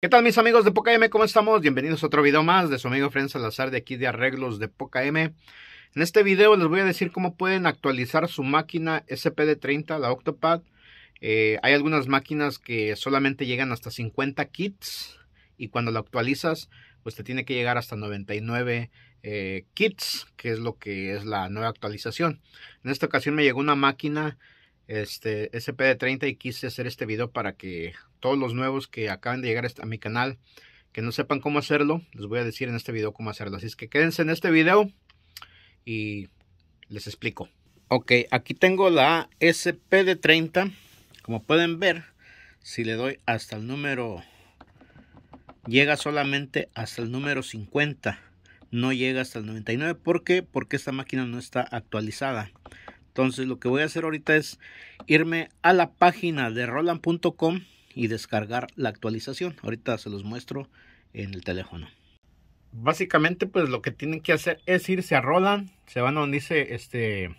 ¿Qué tal mis amigos de Poca M? ¿Cómo estamos? Bienvenidos a otro video más de su amigo Frenz Salazar de aquí de Arreglos de Poca M. En este video les voy a decir cómo pueden actualizar su máquina SPD30, la Octopad. Eh, hay algunas máquinas que solamente llegan hasta 50 kits y cuando la actualizas pues te tiene que llegar hasta 99 eh, kits, que es lo que es la nueva actualización. En esta ocasión me llegó una máquina este SP30 y quise hacer este video para que todos los nuevos que acaban de llegar a mi canal que no sepan cómo hacerlo, les voy a decir en este video cómo hacerlo. Así es que quédense en este video y les explico. Ok, aquí tengo la SP de 30. Como pueden ver, si le doy hasta el número, llega solamente hasta el número 50. No llega hasta el 99. ¿Por qué? Porque esta máquina no está actualizada. Entonces lo que voy a hacer ahorita es irme a la página de roland.com y descargar la actualización. Ahorita se los muestro en el teléfono. Básicamente pues lo que tienen que hacer es irse a Roland, se van a donde dice este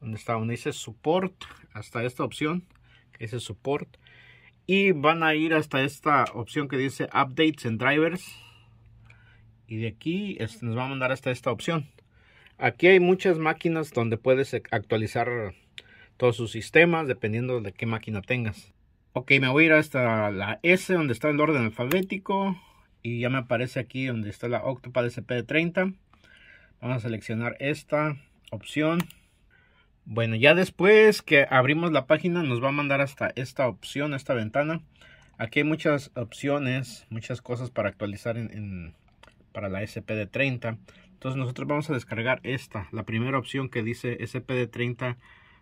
donde está donde dice support hasta esta opción que dice support y van a ir hasta esta opción que dice updates and drivers y de aquí este, nos va a mandar hasta esta opción Aquí hay muchas máquinas donde puedes e, actualizar todos sus sistemas dependiendo de qué máquina tengas. Ok, me voy a ir hasta la S donde está el orden alfabético y ya me aparece aquí donde está la Octopad SP30. Vamos a seleccionar esta opción. Bueno, ya después que abrimos la página nos va a mandar hasta esta opción, esta ventana. Aquí hay muchas opciones, muchas cosas para actualizar en, en para la SPD30. Entonces nosotros vamos a descargar esta, la primera opción que dice SPD30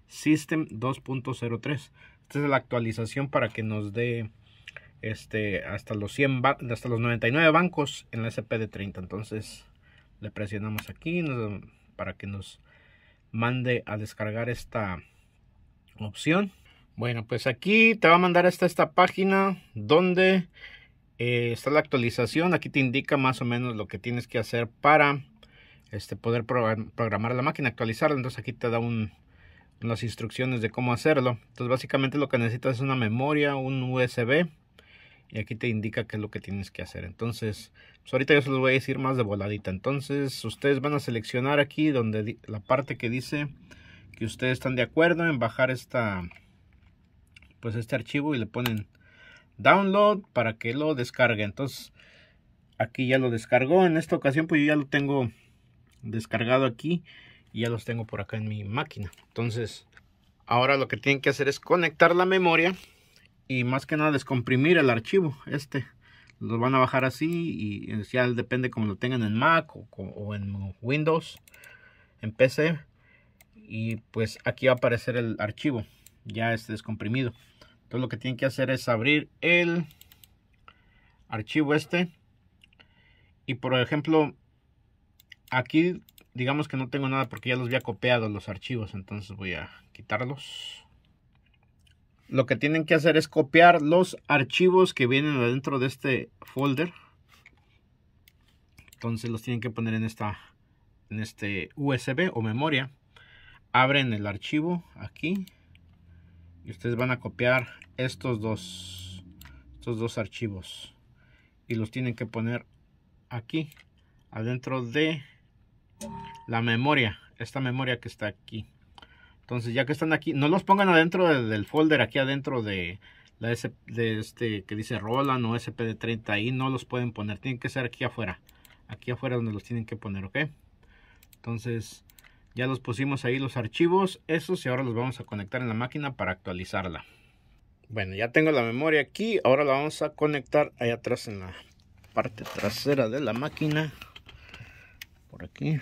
System 2.03. Esta es la actualización para que nos dé este, hasta, los 100 hasta los 99 bancos en la SPD30. Entonces le presionamos aquí para que nos mande a descargar esta opción. Bueno, pues aquí te va a mandar hasta esta página donde eh, está la actualización, aquí te indica más o menos lo que tienes que hacer para este, poder programar la máquina, actualizarla. Entonces aquí te da un, unas instrucciones de cómo hacerlo. Entonces básicamente lo que necesitas es una memoria, un USB. Y aquí te indica qué es lo que tienes que hacer. Entonces, pues, ahorita yo se los voy a decir más de voladita. Entonces, ustedes van a seleccionar aquí donde la parte que dice que ustedes están de acuerdo en bajar esta pues este archivo y le ponen download para que lo descargue. Entonces, aquí ya lo descargó. En esta ocasión, pues yo ya lo tengo descargado aquí y ya los tengo por acá en mi máquina. Entonces, ahora lo que tienen que hacer es conectar la memoria y más que nada descomprimir el archivo. Este lo van a bajar así y eh, ya depende como lo tengan en Mac o, o en Windows, en PC. Y pues aquí va a aparecer el archivo, ya es descomprimido. Entonces lo que tienen que hacer es abrir el archivo este. Y por ejemplo, aquí digamos que no tengo nada porque ya los había copiado los archivos. Entonces voy a quitarlos. Lo que tienen que hacer es copiar los archivos que vienen adentro de este folder. Entonces los tienen que poner en esta en este USB o memoria. Abren el archivo aquí ustedes van a copiar estos dos estos dos archivos y los tienen que poner aquí adentro de la memoria esta memoria que está aquí entonces ya que están aquí no los pongan adentro del folder aquí adentro de la S, de este que dice Roland o SPD30 ahí no los pueden poner tienen que ser aquí afuera aquí afuera donde los tienen que poner ok entonces ya los pusimos ahí los archivos, esos, y ahora los vamos a conectar en la máquina para actualizarla. Bueno, ya tengo la memoria aquí, ahora la vamos a conectar ahí atrás en la parte trasera de la máquina. Por aquí.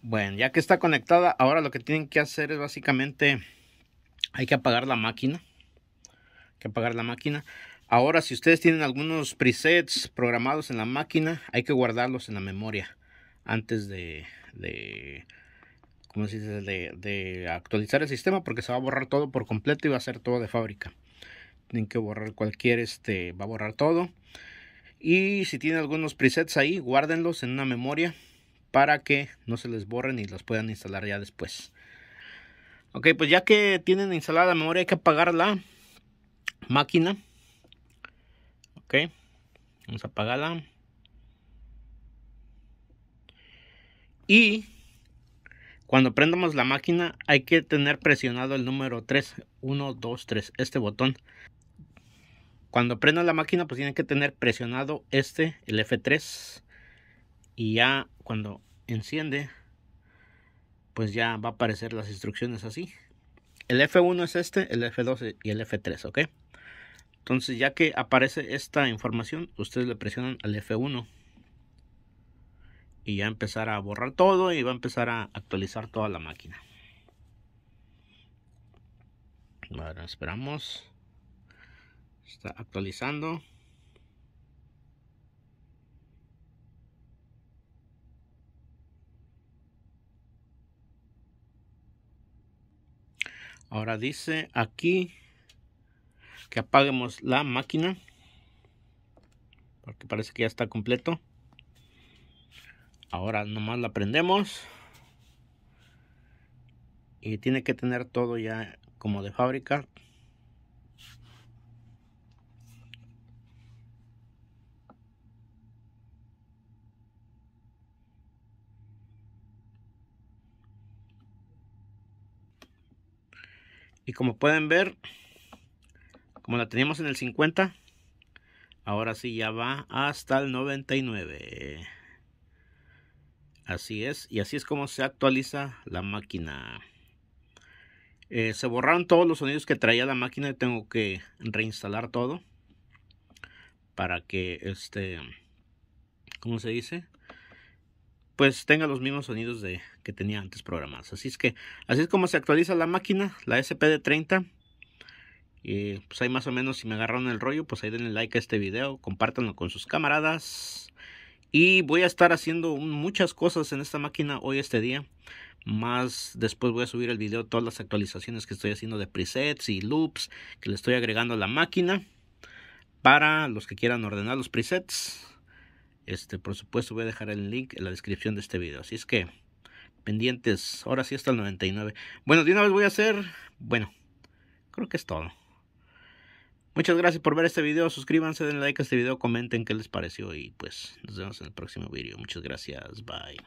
Bueno, ya que está conectada, ahora lo que tienen que hacer es básicamente, hay que apagar la máquina. Hay que apagar la máquina. Ahora, si ustedes tienen algunos presets programados en la máquina, hay que guardarlos en la memoria antes de, ¿cómo se dice? De, actualizar el sistema porque se va a borrar todo por completo y va a ser todo de fábrica. Tienen que borrar cualquier, este, va a borrar todo. Y si tienen algunos presets ahí, guárdenlos en una memoria para que no se les borren y los puedan instalar ya después. Ok, pues ya que tienen instalada la memoria, hay que apagar la máquina ok vamos a apagarla y cuando prendamos la máquina hay que tener presionado el número 3 1 2 3 este botón cuando prenda la máquina pues tiene que tener presionado este el F3 y ya cuando enciende pues ya va a aparecer las instrucciones así el F1 es este el F2 y el F3 ok entonces ya que aparece esta información, ustedes le presionan al F1 y ya empezará a borrar todo y va a empezar a actualizar toda la máquina. Ahora esperamos. Está actualizando. Ahora dice aquí que apaguemos la máquina porque parece que ya está completo ahora nomás la prendemos y tiene que tener todo ya como de fábrica y como pueden ver como la teníamos en el 50, ahora sí ya va hasta el 99. Así es, y así es como se actualiza la máquina. Eh, se borraron todos los sonidos que traía la máquina y tengo que reinstalar todo para que este, ¿cómo se dice? Pues tenga los mismos sonidos de, que tenía antes programados. Así es que, así es como se actualiza la máquina, la SPD30. Y pues ahí más o menos si me agarraron el rollo, pues ahí denle like a este video, compártanlo con sus camaradas. Y voy a estar haciendo muchas cosas en esta máquina hoy, este día. Más después voy a subir el video, todas las actualizaciones que estoy haciendo de presets y loops que le estoy agregando a la máquina. Para los que quieran ordenar los presets. Este, por supuesto, voy a dejar el link en la descripción de este video. Así es que, pendientes. Ahora sí hasta el 99. Bueno, de una vez voy a hacer... Bueno, creo que es todo. Muchas gracias por ver este video. Suscríbanse, denle like a este video, comenten qué les pareció y pues nos vemos en el próximo video. Muchas gracias. Bye.